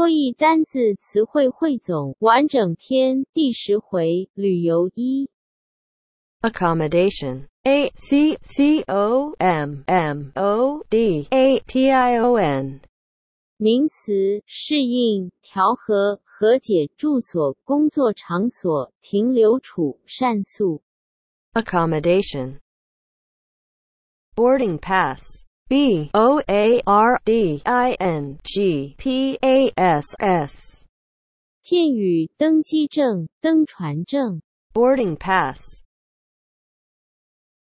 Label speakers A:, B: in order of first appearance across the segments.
A: 多义单字词汇汇总完整篇第十回旅游一 accommodation a c c o m m o d a t i o n 名词适应调和和解住所工作场所停留处善诉。accommodation boarding pass B O A R D I N G P A S S。片语：登机证、登船证、boarding pass、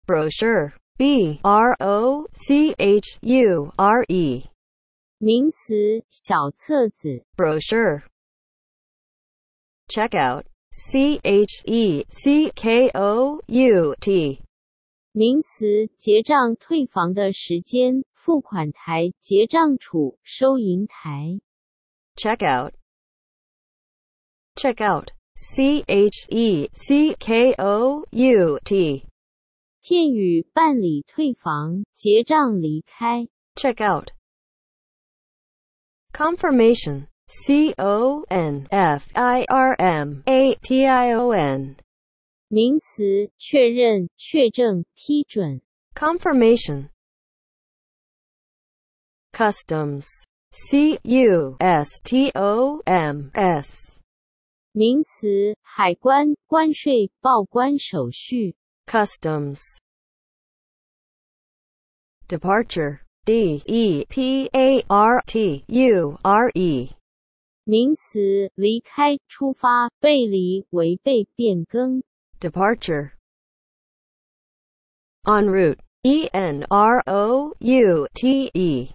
A: brochure。B R O C H Check out, c h e c k o u t. 名词：结账、退房的时间、付款台、结账处、收银台。Check out, check out, C H E C K O U T。片语：办理退房、结账、离开。Check out。Confirmation, C O N F I R M A T I O N。名词确认、确认、批准。Confirmation。Customs. C U S T O M S. 名词海关、关税、报关手续。Customs. Departure. D E P A R T U R E. 名词离开、出发、背离、违背、变更。Departure En route E N R O U T E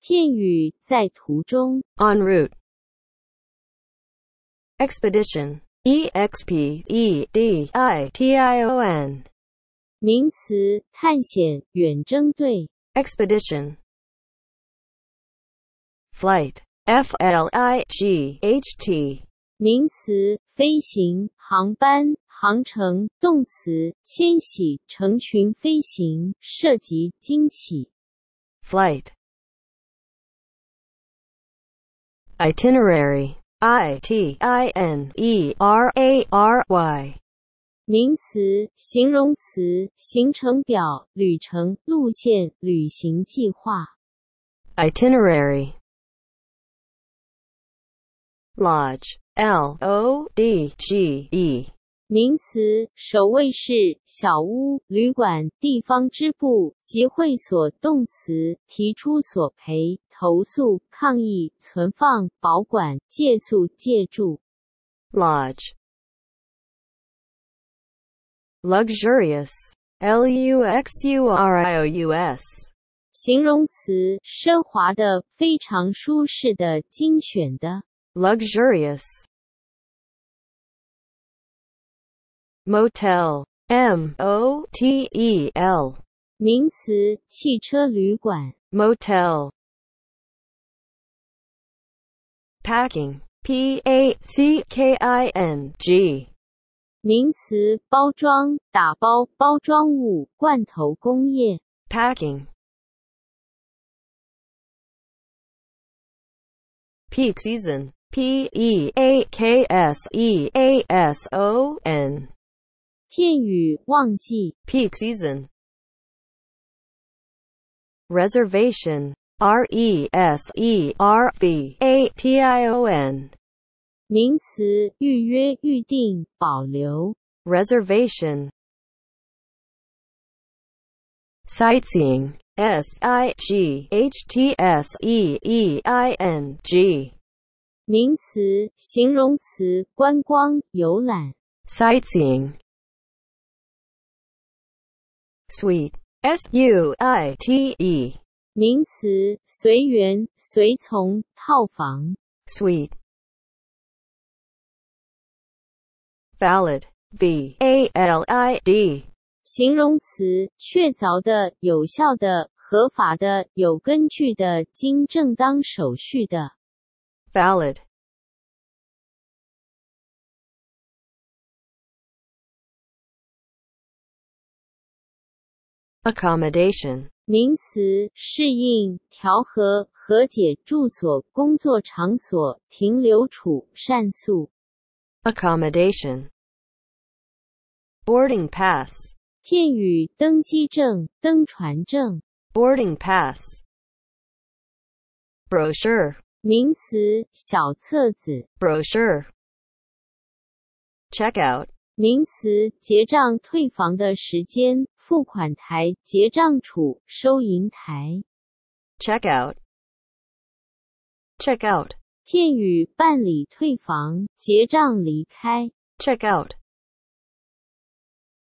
A: 片语在途中 En route Expedition E X P E D I T I O N 名词探险远征队 Expedition Flight F L I G H T 名词：飞行、航班、航程；动词：迁徙、成群飞行、涉及、惊喜。Flight, itinerary, it-i-n-e-r-a-r-y。名词、形容词、行程表、旅程、路线、旅行计划。Itinerary, lodge。L O D G E。名词：首位是小屋、旅馆、地方支部、集会所；动词：提出索赔、投诉、抗议、存放、保管、借宿、借住。Lodge, luxurious, L-U-X-U-R-I-O-U-S。形容词：奢华的、非常舒适的、精选的。Luxurious。motel m o t e l 名词，汽车旅馆 packing p a c k i n g 名词，包装、打包、包装物、罐头工业 peak season p e a k s e a s o n 谚语旺季 peak season reservation R E S E R V A T I O N 名词预约预定、保留 reservation sightseeing S I G H T S E E I N G 名词形容词观光游览 sightseeing s w e e t S U I T E, 名词，随缘，随从、套房。s w e e t Valid, V A L I D, 形容词，确凿的、有效的、合法的、有根据的、经正当手续的。Valid. accommodation 名词适应调和和解住所工作场所停留处善诉。accommodation boarding pass 片语登机证登船证。boarding pass brochure 名词小册子。brochure checkout 名词结账退房的时间。付款台、结账处、收银台。Check out。Check out。片语办理退房、结账、离开。Check out。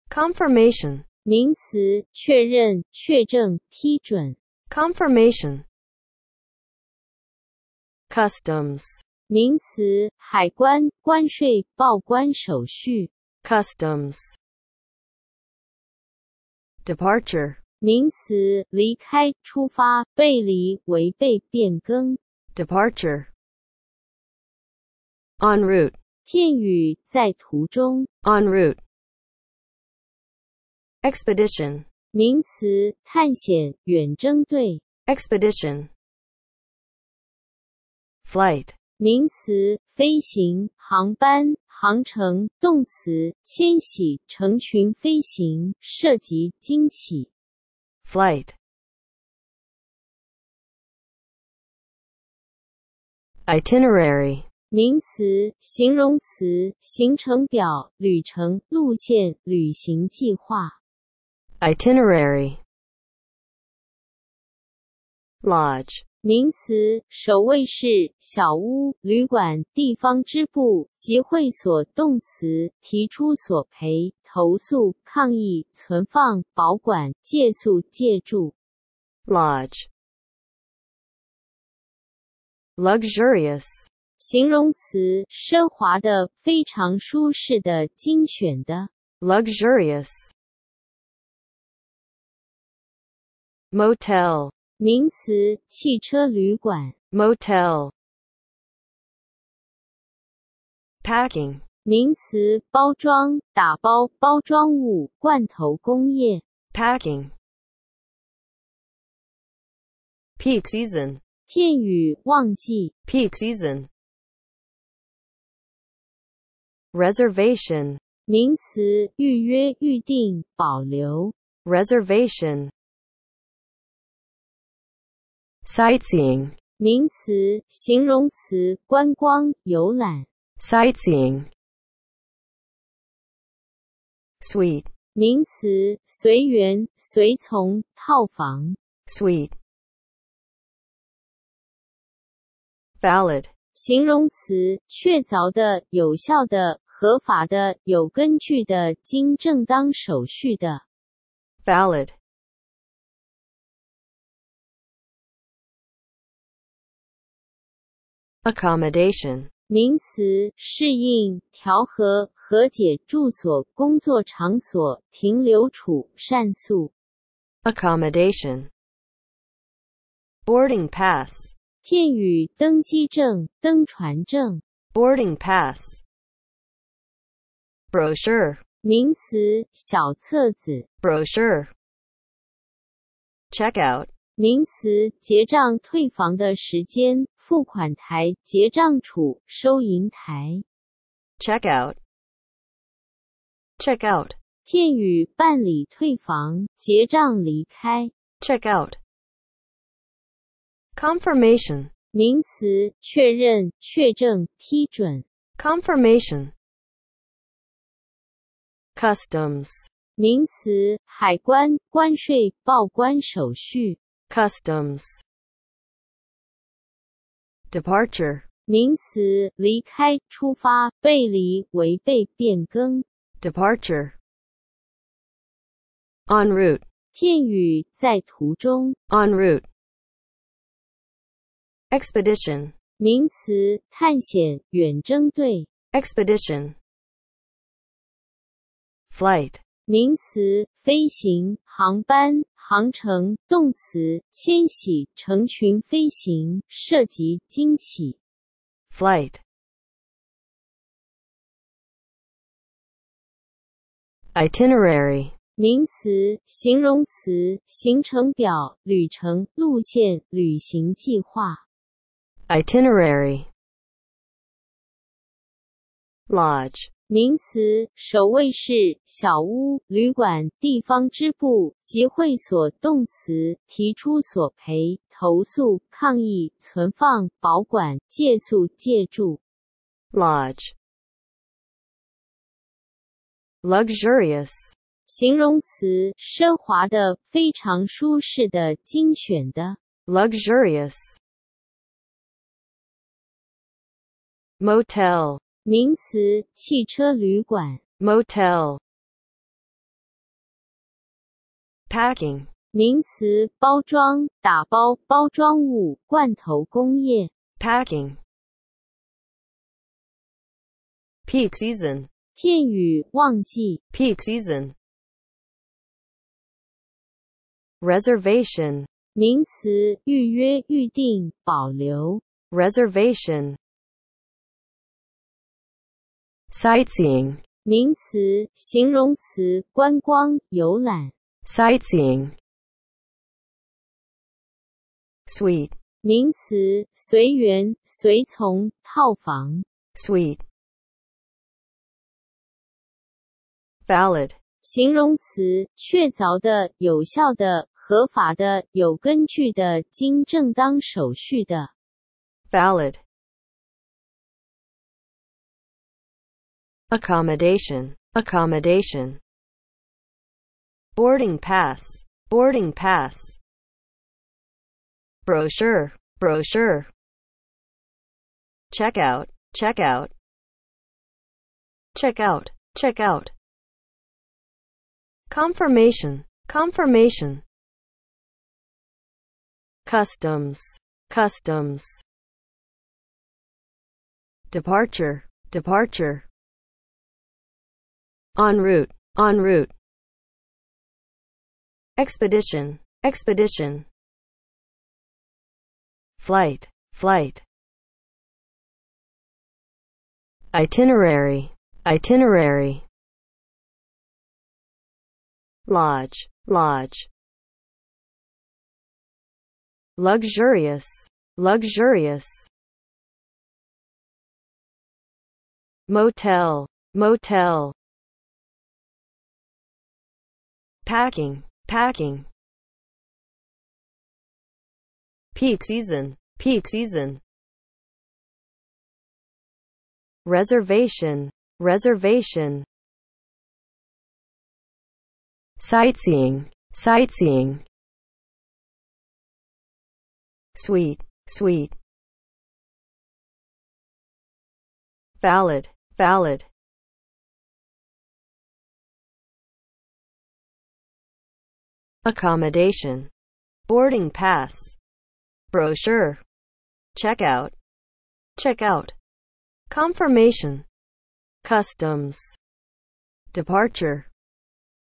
A: Confirmation 名词确认、确证、批准。Confirmation。Customs 名词海关、关税、报关手续。Customs。departure 名词，离开、出发、背离、违背、变更。departure en route 片语，在途中。en route expedition 名词，探险、远征队。expedition flight 名词：飞行、航班、航程；动词：迁徙、成群飞行、涉及、惊喜 Flight, itinerary. 名词、形容词、行程表、旅程、路线、旅行计划。Itinerary, lodge. 名词：守卫室、小屋、旅馆、地方支部集会所。动词：提出索赔、投诉、抗议、存放、保管、借宿、借住。Lodge。Luxurious。形容词：奢华的、非常舒适的、精选的。Luxurious。Motel。名词：汽车旅馆，motel。packing。名词：包装、打包、包装物、罐头工业，packing。peak season。片语：旺季，peak season。reservation。名词：预约、预定、保留，reservation。sightseeing 名词、形容词，观光、游览。sightseeing suite 形容词，确凿的、有效的、合法的、有根据的、经正当手续的。valid accommodation 名词适应调和和解住所工作场所停留处善诉。accommodation boarding pass 片语登机证登船证。boarding pass brochure 名词小册子。brochure checkout 名词结账退房的时间。付款台、结账处、收银台。Check out。Check out。片语办理退房、结账、离开。Check out。Confirmation 名词确认、确证、批准。Confirmation。Customs 名词海关、关税、报关手续。Customs。departure 名词，离开、出发、背离、违背、变更。departure。en route 片语，在途中。en route。expedition 名词，探险、远征队。expedition。flight 名词。飞行、航班、航程，动词，迁徙，成群飞行，涉及，惊喜。Flight, itinerary，名词、形容词，行程表、旅程、路线、旅行计划。Itinerary, lodge。名词：守卫室、小屋、旅馆、地方支部、集会所。动词：提出索赔、投诉、抗议、存放、保管、借宿、借住。Lodge。Luxurious。形容词：奢华的、非常舒适的、精选的。Luxurious。Motel。名词汽车旅馆 motel packing 名词包装打包包装物罐头工业 packing peak season 片语旺季 peak season reservation 名词预约预定保留 reservation sightseeing 名词、形容词，观光、游览。sightseeing suite 形容词，确凿的、有效的、合法的、有根据的、经正当手续的。valid accommodation, accommodation. Boarding pass, boarding pass. Brochure, brochure. Checkout, checkout. Checkout, checkout. Confirmation, confirmation. Customs, customs. Departure, departure. En route, en route. Expedition, expedition. Flight, flight. Itinerary, itinerary. Lodge, lodge. Luxurious, luxurious. Motel, motel packing, packing. Peak season, peak season. Reservation, reservation. Sightseeing, sightseeing. Sweet, sweet. Valid, valid. accommodation, boarding pass, brochure, checkout, checkout, confirmation, customs, departure,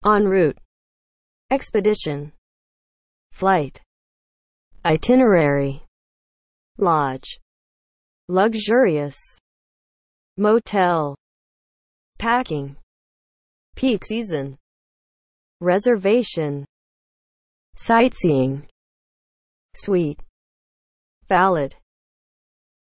A: en route, expedition, flight, itinerary, lodge, luxurious, motel, packing, peak season, reservation, Sightseeing. Sweet. Valid.